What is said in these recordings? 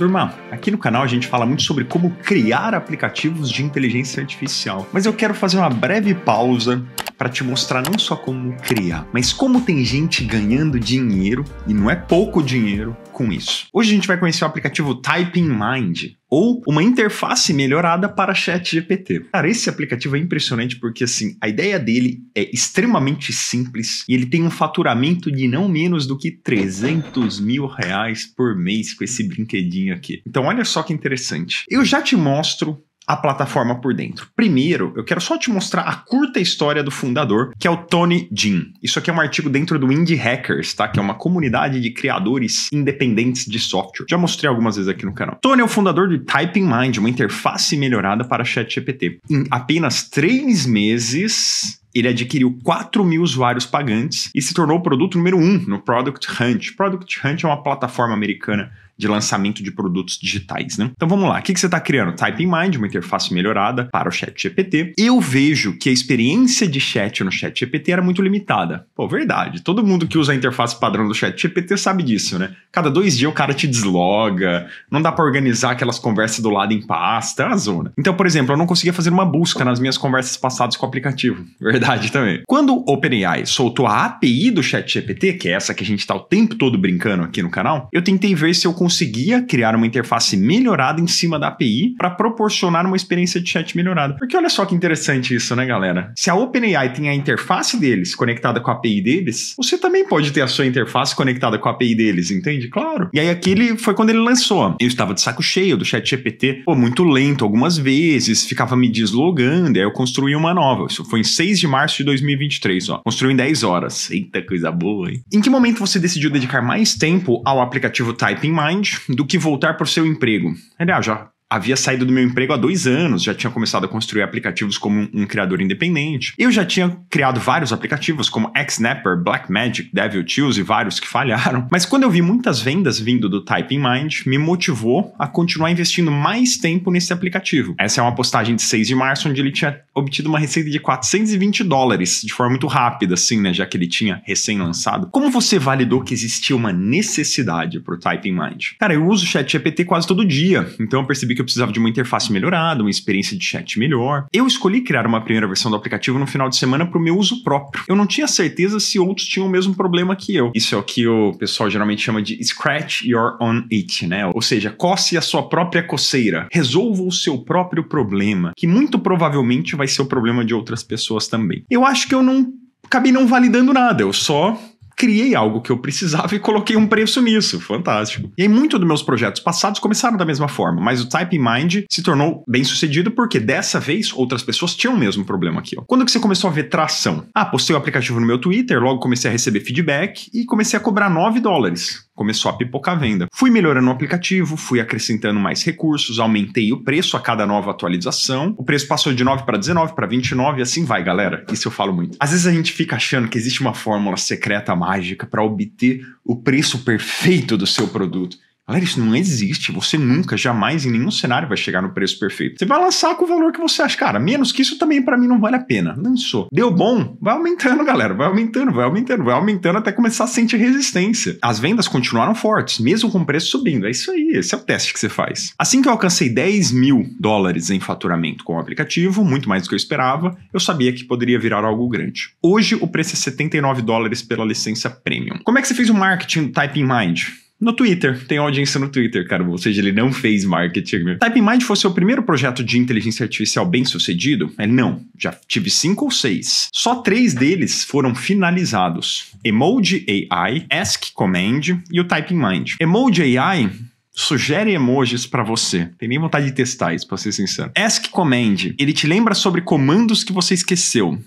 Turma, aqui no canal a gente fala muito sobre como criar aplicativos de inteligência artificial, mas eu quero fazer uma breve pausa para te mostrar não só como criar, mas como tem gente ganhando dinheiro, e não é pouco dinheiro, com isso. Hoje a gente vai conhecer o aplicativo Typing Mind, ou uma interface melhorada para ChatGPT. Cara, esse aplicativo é impressionante porque assim, a ideia dele é extremamente simples e ele tem um faturamento de não menos do que 300 mil reais por mês com esse brinquedinho aqui. Então olha só que interessante. Eu já te mostro a plataforma por dentro. Primeiro, eu quero só te mostrar a curta história do fundador, que é o Tony Jin. Isso aqui é um artigo dentro do Indie Hackers, tá? Que é uma comunidade de criadores independentes de software. Já mostrei algumas vezes aqui no canal. Tony é o fundador de Typing Mind, uma interface melhorada para ChatGPT. Em apenas três meses, ele adquiriu 4 mil usuários pagantes e se tornou o produto número um no Product Hunt. Product Hunt é uma plataforma americana de lançamento de produtos digitais, né? Então vamos lá, o que, você está criando? Type in Mind, uma interface melhorada para o Chat GPT. Eu vejo que a experiência de chat no Chat GPT era muito limitada. Pô, verdade. Todo mundo que usa a interface padrão do Chat GPT sabe disso, né? Cada dois dias o cara te desloga, não dá para organizar aquelas conversas do lado em pasta, é a zona. Então, por exemplo, eu não conseguia fazer uma busca nas minhas conversas passadas com o aplicativo. Verdade também. Quando o OpenAI soltou a API do Chat GPT, que é essa que a gente está o tempo todo brincando aqui no canal, eu tentei ver se eu conseguia conseguia criar uma interface melhorada em cima da API para proporcionar uma experiência de chat melhorada. Porque olha só que interessante isso, né, galera? Se a OpenAI tem a interface deles conectada com a API deles, você também pode ter a sua interface conectada com a API deles, entende? Claro. E aí aqui foi quando ele lançou. Eu estava de saco cheio do chat GPT, pô, muito lento algumas vezes, ficava me deslogando, aí eu construí uma nova. Isso foi em 6 de março de 2023, ó. Construí em 10 horas. Eita, coisa boa, hein? Em que momento você decidiu dedicar mais tempo ao aplicativo Type Mind do que voltar para o seu emprego. Aliás, ah, já havia saído do meu emprego há dois anos, já tinha começado a construir aplicativos como um, um criador independente. Eu já tinha criado vários aplicativos, como Xnapper, Blackmagic, Devil Tools e vários que falharam. Mas quando eu vi muitas vendas vindo do Type in Mind, me motivou a continuar investindo mais tempo nesse aplicativo. Essa é uma postagem de 6 de março, onde ele tinha obtido uma receita de 420 dólares, de forma muito rápida, assim, né? Já que ele tinha recém-lançado. Como você validou que existia uma necessidade para o Type in Mind? Cara, eu uso o ChatGPT quase todo dia, então eu percebi que que eu precisava de uma interface melhorada, uma experiência de chat melhor. Eu escolhi criar uma primeira versão do aplicativo no final de semana para o meu uso próprio. Eu não tinha certeza se outros tinham o mesmo problema que eu. Isso é o que o pessoal geralmente chama de scratch your own it, né? Ou seja, coce a sua própria coceira, resolva o seu próprio problema, que muito provavelmente vai ser o problema de outras pessoas também. Eu acho que eu não acabei não validando nada, eu só criei algo que eu precisava e coloquei um preço nisso. Fantástico. E aí, muito dos meus projetos passados começaram da mesma forma, mas o Type Mind se tornou bem sucedido porque dessa vez outras pessoas tinham o mesmo problema aqui. Ó. Quando que você começou a ver tração? Ah, postei o aplicativo no meu Twitter, logo comecei a receber feedback e comecei a cobrar 9 dólares começou a pipocar a venda. Fui melhorando o aplicativo, fui acrescentando mais recursos, aumentei o preço a cada nova atualização. O preço passou de 9 para 19 para 29 e assim vai, galera. Isso eu falo muito. Às vezes a gente fica achando que existe uma fórmula secreta mágica para obter o preço perfeito do seu produto. Galera, isso não existe. Você nunca, jamais, em nenhum cenário vai chegar no preço perfeito. Você vai lançar com o valor que você acha. Cara, menos que isso também para mim não vale a pena. Lançou. Deu bom? Vai aumentando, galera. Vai aumentando, vai aumentando, vai aumentando até começar a sentir resistência. As vendas continuaram fortes, mesmo com o preço subindo. É isso aí. Esse é o teste que você faz. Assim que eu alcancei 10 mil dólares em faturamento com o aplicativo, muito mais do que eu esperava, eu sabia que poderia virar algo grande. Hoje o preço é 79 dólares pela licença premium. Como é que você fez o marketing do Type in Mind? no Twitter. Tem audiência no Twitter, cara. Ou seja, ele não fez marketing. Né? TypeMind foi seu primeiro projeto de inteligência artificial bem sucedido? É não. Já tive cinco ou seis. Só três deles foram finalizados: Emoji AI, Ask Command e o TypeMind. Emoji AI sugere emojis para você. Tem nem vontade de testar isso, para ser sincero. Ask Command, ele te lembra sobre comandos que você esqueceu.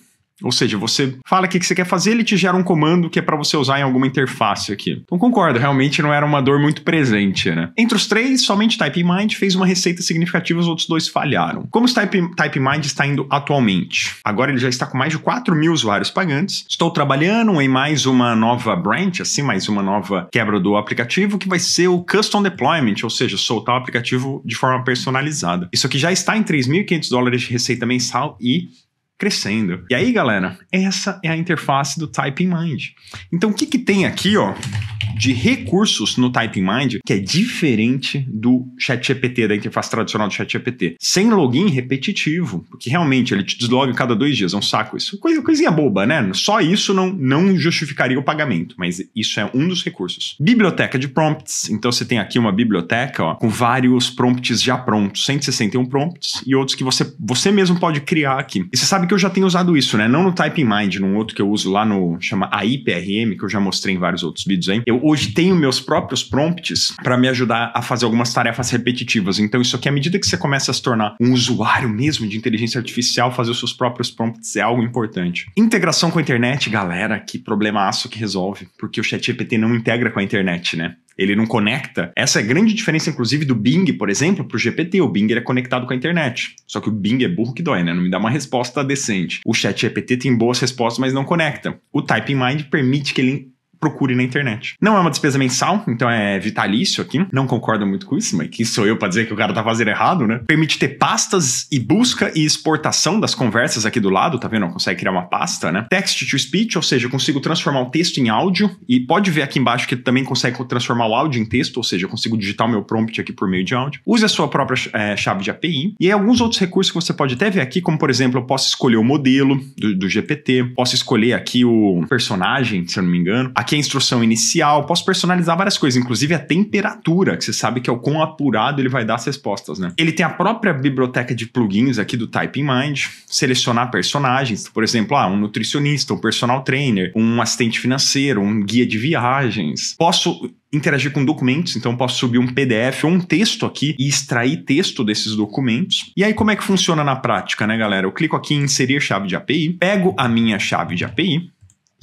Ou seja, você fala o que você quer fazer, ele te gera um comando que é para você usar em alguma interface aqui. Então concordo, realmente não era uma dor muito presente, né? Entre os três, somente TypeMind fez uma receita significativa, os outros dois falharam. Como o Type, TypeMind está indo atualmente? Agora ele já está com mais de 4 mil usuários pagantes. Estou trabalhando em mais uma nova branch, assim, mais uma nova quebra do aplicativo, que vai ser o Custom Deployment, ou seja, soltar o aplicativo de forma personalizada. Isso aqui já está em 3.500 dólares de receita mensal e crescendo. E aí, galera, essa é a interface do Typing Mind. Então, o que, que tem aqui, ó? de recursos no Typing Mind que é diferente do ChatGPT, da interface tradicional do ChatGPT. Sem login repetitivo, porque realmente ele te desloga cada dois dias, é um saco isso. Coisa, coisinha boba, né? Só isso não, não justificaria o pagamento, mas isso é um dos recursos. Biblioteca de prompts. Então você tem aqui uma biblioteca ó, com vários prompts já prontos, 161 prompts e outros que você, você mesmo pode criar aqui. E você sabe que que eu já tenho usado isso, né? Não no Type Mind, num outro que eu uso lá no chama AIPRM, que eu já mostrei em vários outros vídeos aí. Eu hoje tenho meus próprios prompts para me ajudar a fazer algumas tarefas repetitivas. Então, isso aqui, à medida que você começa a se tornar um usuário mesmo de inteligência artificial, fazer os seus próprios prompts é algo importante. Integração com a internet, galera, que problemaço que resolve, porque o ChatGPT não integra com a internet, né? ele não conecta. Essa é a grande diferença, inclusive, do Bing, por exemplo, para o GPT. O Bing é conectado com a internet. Só que o Bing é burro que dói, né? Não me dá uma resposta decente. O Chat GPT tem boas respostas, mas não conecta. O Typing Mind permite que ele procure na internet. Não é uma despesa mensal, então é vitalício aqui. Não concordo muito com isso, mas quem sou eu para dizer que o cara tá fazendo errado, né? Permite ter pastas e busca e exportação das conversas aqui do lado, tá vendo? Consegue criar uma pasta, né? Text to speech, ou seja, eu consigo transformar o texto em áudio e pode ver aqui embaixo que também consegue transformar o áudio em texto, ou seja, eu consigo digitar o meu prompt aqui por meio de áudio. Use a sua própria é, chave de API e alguns outros recursos que você pode até ver aqui, como por exemplo, eu posso escolher o modelo do, do GPT, posso escolher aqui o personagem, se eu não me engano. Aqui Aqui a é instrução inicial, posso personalizar várias coisas, inclusive a temperatura, que você sabe que é o quão apurado ele vai dar as respostas, né? Ele tem a própria biblioteca de plugins aqui do Type in Mind, selecionar personagens, por exemplo, ah, um nutricionista, um personal trainer, um assistente financeiro, um guia de viagens. Posso interagir com documentos, então posso subir um PDF ou um texto aqui e extrair texto desses documentos. E aí como é que funciona na prática, né, galera? Eu clico aqui em inserir chave de API, pego a minha chave de API,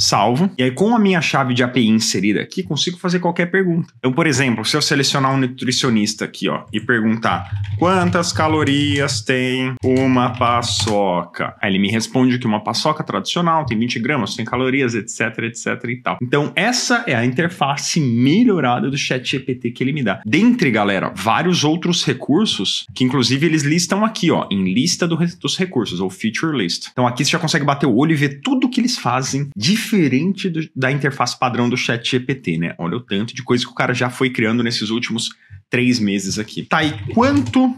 salvo. E aí, com a minha chave de API inserida aqui, consigo fazer qualquer pergunta. Então, por exemplo, se eu selecionar um nutricionista aqui, ó, e perguntar quantas calorias tem uma paçoca? Aí ele me responde que uma paçoca tradicional tem 20 gramas, tem calorias, etc, etc e tal. Então, essa é a interface melhorada do chat GPT que ele me dá. Dentre, galera, vários outros recursos, que inclusive eles listam aqui, ó, em lista do, dos recursos, ou feature list. Então, aqui você já consegue bater o olho e ver tudo que eles fazem de diferente do, da interface padrão do chat GPT, né? Olha o tanto de coisa que o cara já foi criando nesses últimos três meses aqui. Tá, e quanto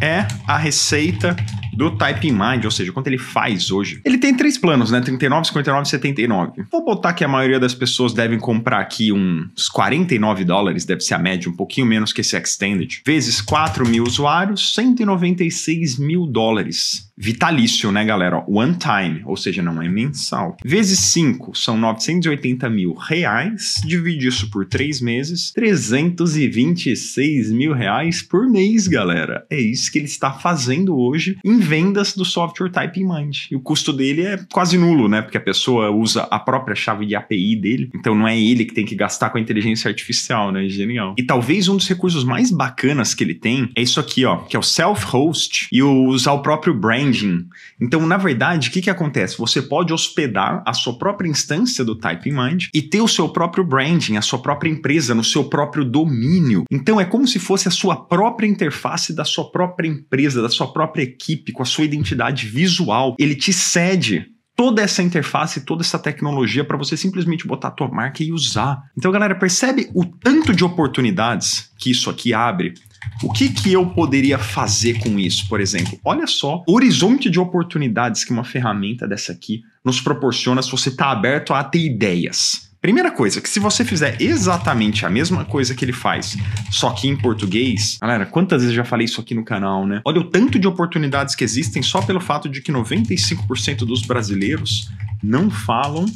é a receita do Type in Mind, ou seja, quanto ele faz hoje. Ele tem três planos, né? 39, 59 79. Vou botar que a maioria das pessoas devem comprar aqui uns 49 dólares, deve ser a média, um pouquinho menos que esse Extended. Vezes 4 mil usuários, 196 mil dólares vitalício, né, galera? One time, ou seja, não é mensal. Vezes 5 são 980 mil reais, divide isso por 3 meses, 326 mil reais por mês, galera. É isso que ele está fazendo hoje em vendas do software Type in Mind. E o custo dele é quase nulo, né? Porque a pessoa usa a própria chave de API dele, então não é ele que tem que gastar com a inteligência artificial, né? Genial. E talvez um dos recursos mais bacanas que ele tem é isso aqui, ó, que é o self-host e usar o próprio brand engine. Então, na verdade, o que, que acontece? Você pode hospedar a sua própria instância do TypeMind e ter o seu próprio branding, a sua própria empresa, no seu próprio domínio. Então, é como se fosse a sua própria interface da sua própria empresa, da sua própria equipe, com a sua identidade visual. Ele te cede toda essa interface, toda essa tecnologia para você simplesmente botar a tua marca e usar. Então, galera, percebe o tanto de oportunidades que isso aqui abre o que, que eu poderia fazer com isso, por exemplo? Olha só o horizonte de oportunidades que uma ferramenta dessa aqui nos proporciona se você está aberto a ter ideias. Primeira coisa, que se você fizer exatamente a mesma coisa que ele faz, só que em português, galera, quantas vezes eu já falei isso aqui no canal, né? Olha o tanto de oportunidades que existem só pelo fato de que 95% dos brasileiros não falam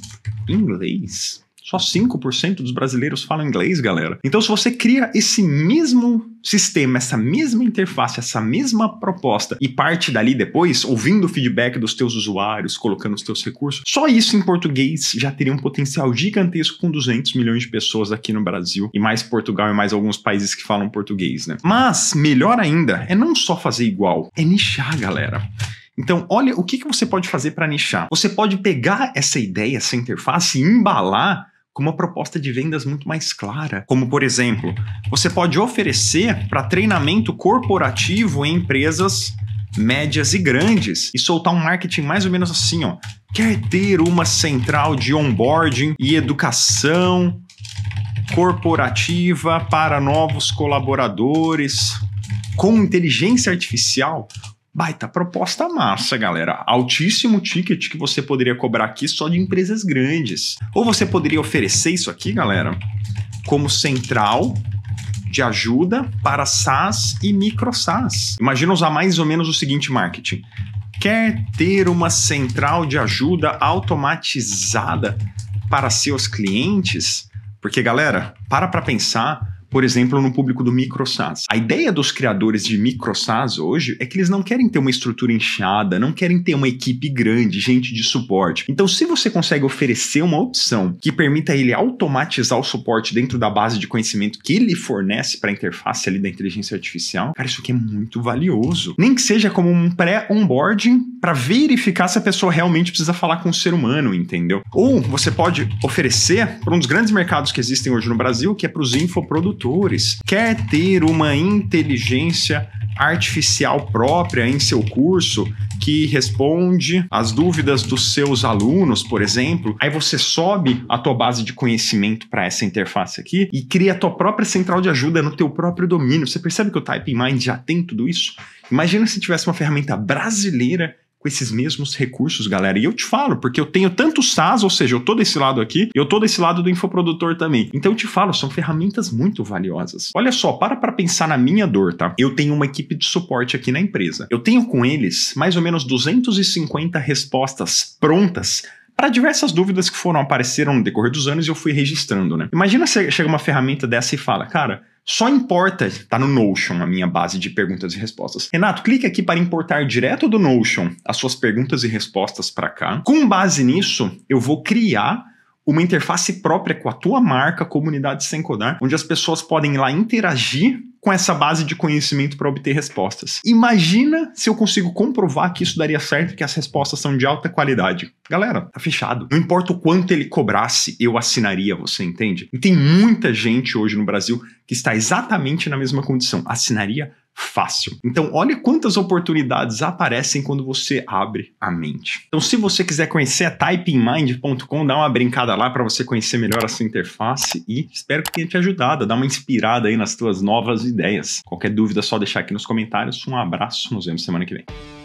inglês. Só 5% dos brasileiros falam inglês, galera. Então, se você cria esse mesmo sistema, essa mesma interface, essa mesma proposta e parte dali depois, ouvindo o feedback dos teus usuários, colocando os teus recursos, só isso em português já teria um potencial gigantesco com 200 milhões de pessoas aqui no Brasil e mais Portugal e mais alguns países que falam português, né? Mas, melhor ainda, é não só fazer igual, é nichar, galera. Então, olha o que, que você pode fazer para nichar. Você pode pegar essa ideia, essa interface e embalar com uma proposta de vendas muito mais clara. Como, por exemplo, você pode oferecer para treinamento corporativo em empresas médias e grandes e soltar um marketing mais ou menos assim, ó. Quer ter uma central de onboarding e educação corporativa para novos colaboradores com inteligência artificial Baita proposta massa, galera. Altíssimo ticket que você poderia cobrar aqui só de empresas grandes. Ou você poderia oferecer isso aqui, galera, como central de ajuda para SaaS e micro SaaS. Imagina usar mais ou menos o seguinte marketing. Quer ter uma central de ajuda automatizada para seus clientes? Porque, galera, para para pensar, por exemplo, no público do micro SaaS. A ideia dos criadores de micro SaaS hoje é que eles não querem ter uma estrutura inchada, não querem ter uma equipe grande, gente de suporte. Então, se você consegue oferecer uma opção que permita ele automatizar o suporte dentro da base de conhecimento que ele fornece para a interface ali da inteligência artificial, cara, isso aqui é muito valioso. Nem que seja como um pré-onboarding para verificar se a pessoa realmente precisa falar com o ser humano, entendeu? Ou você pode oferecer para um dos grandes mercados que existem hoje no Brasil, que é para os infoprodutores produtores quer ter uma inteligência artificial própria em seu curso que responde às dúvidas dos seus alunos, por exemplo, aí você sobe a tua base de conhecimento para essa interface aqui e cria a tua própria central de ajuda no teu próprio domínio. Você percebe que o Type Mind já tem tudo isso? Imagina se tivesse uma ferramenta brasileira com esses mesmos recursos, galera. E eu te falo, porque eu tenho tanto SaaS, ou seja, eu tô desse lado aqui, eu tô desse lado do infoprodutor também. Então eu te falo, são ferramentas muito valiosas. Olha só, para para pensar na minha dor, tá? Eu tenho uma equipe de suporte aqui na empresa. Eu tenho com eles mais ou menos 250 respostas prontas para diversas dúvidas que foram apareceram no decorrer dos anos e eu fui registrando, né? Imagina se chega uma ferramenta dessa e fala, cara, só importa, está no Notion a minha base de perguntas e respostas. Renato, clique aqui para importar direto do Notion as suas perguntas e respostas para cá. Com base nisso, eu vou criar uma interface própria com a tua marca, comunidade sem codar, onde as pessoas podem ir lá interagir com essa base de conhecimento para obter respostas. Imagina se eu consigo comprovar que isso daria certo, que as respostas são de alta qualidade. Galera, tá fechado. Não importa o quanto ele cobrasse, eu assinaria, você entende? E tem muita gente hoje no Brasil que está exatamente na mesma condição. Assinaria fácil. Então, olha quantas oportunidades aparecem quando você abre a mente. Então, se você quiser conhecer a typeinmind.com, dá uma brincada lá para você conhecer melhor a sua interface e espero que tenha te ajudado, dar uma inspirada aí nas tuas novas ideias. Qualquer dúvida é só deixar aqui nos comentários. Um abraço, nos vemos semana que vem.